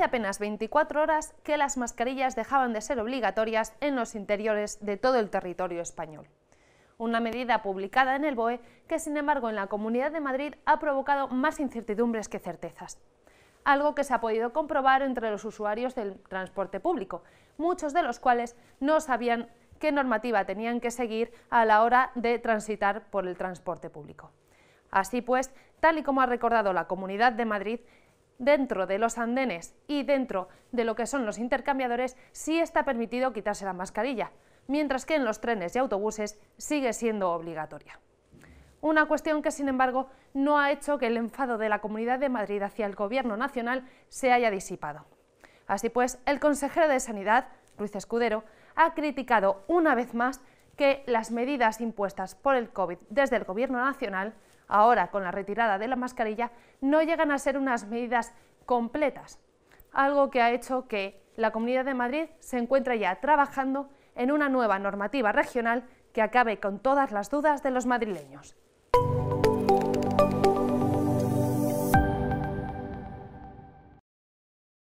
hace apenas 24 horas que las mascarillas dejaban de ser obligatorias en los interiores de todo el territorio español. Una medida publicada en el BOE que, sin embargo, en la Comunidad de Madrid ha provocado más incertidumbres que certezas. Algo que se ha podido comprobar entre los usuarios del transporte público, muchos de los cuales no sabían qué normativa tenían que seguir a la hora de transitar por el transporte público. Así pues, tal y como ha recordado la Comunidad de Madrid, dentro de los andenes y dentro de lo que son los intercambiadores sí está permitido quitarse la mascarilla, mientras que en los trenes y autobuses sigue siendo obligatoria. Una cuestión que, sin embargo, no ha hecho que el enfado de la Comunidad de Madrid hacia el Gobierno Nacional se haya disipado. Así pues, el consejero de Sanidad, Ruiz Escudero, ha criticado una vez más que las medidas impuestas por el COVID desde el Gobierno Nacional ahora con la retirada de la mascarilla, no llegan a ser unas medidas completas, algo que ha hecho que la Comunidad de Madrid se encuentre ya trabajando en una nueva normativa regional que acabe con todas las dudas de los madrileños.